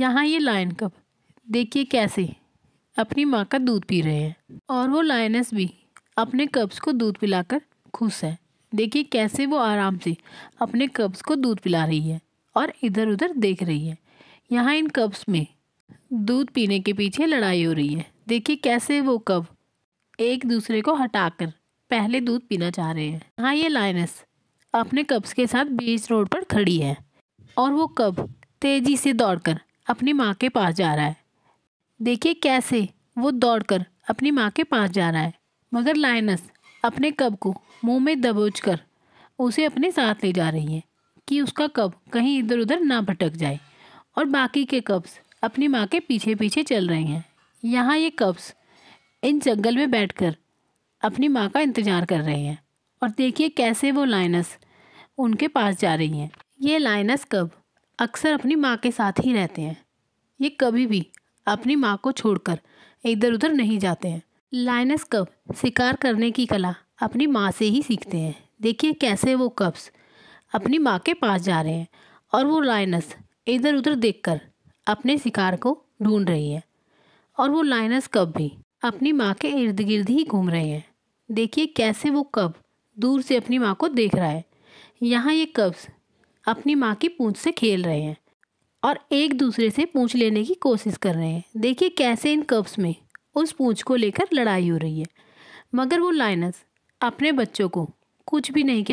यहाँ ये लायन कब देखिए कैसे अपनी माँ का दूध पी रहे हैं और वो लायनस भी अपने कब्स को दूध पिलाकर खुश है देखिए कैसे वो आराम से अपने कब्स को दूध पिला रही है और इधर उधर देख रही है यहाँ इन कब्स में दूध पीने के पीछे लड़ाई हो रही है देखिए कैसे वो कब एक दूसरे को हटाकर पहले दूध पीना चाह रहे हैं हाँ ये लाइनस अपने कब्स के साथ बीच रोड पर खड़ी है और वो कब तेज़ी से दौड़कर अपनी माँ के पास जा रहा है देखिए कैसे वो दौड़कर अपनी माँ के पास जा रहा है मगर लाइनस अपने कब को मुंह में दबोच कर उसे अपने साथ ले जा रही है कि उसका कब कहीं इधर उधर ना भटक जाए और बाकी के कब्स अपनी माँ के पीछे पीछे चल रहे हैं यहाँ ये कब्स इन जंगल में बैठकर अपनी माँ का इंतज़ार कर रहे हैं और देखिए कैसे वो लाइनस उनके पास जा रही हैं ये लाइनस कब अक्सर अपनी माँ के साथ ही रहते हैं ये कभी भी अपनी माँ को छोड़कर इधर उधर नहीं जाते हैं लाइनस कब शिकार करने की कला अपनी माँ से ही सीखते हैं देखिए कैसे वो कब्स अपनी माँ के पास जा रहे हैं और वो लाइनस इधर उधर देखकर अपने शिकार को ढूंढ रही है और वो लाइनस कब भी अपनी माँ के इर्द गिर्द ही घूम रहे हैं देखिए कैसे वो कब दूर से अपनी माँ को देख रहा है यहाँ ये कब्ज अपनी माँ की पूँछ से खेल रहे हैं और एक दूसरे से पूँछ लेने की कोशिश कर रहे हैं देखिए कैसे इन कप्स में उस पूँछ को लेकर लड़ाई हो रही है मगर वो लाइनस अपने बच्चों को कुछ भी नहीं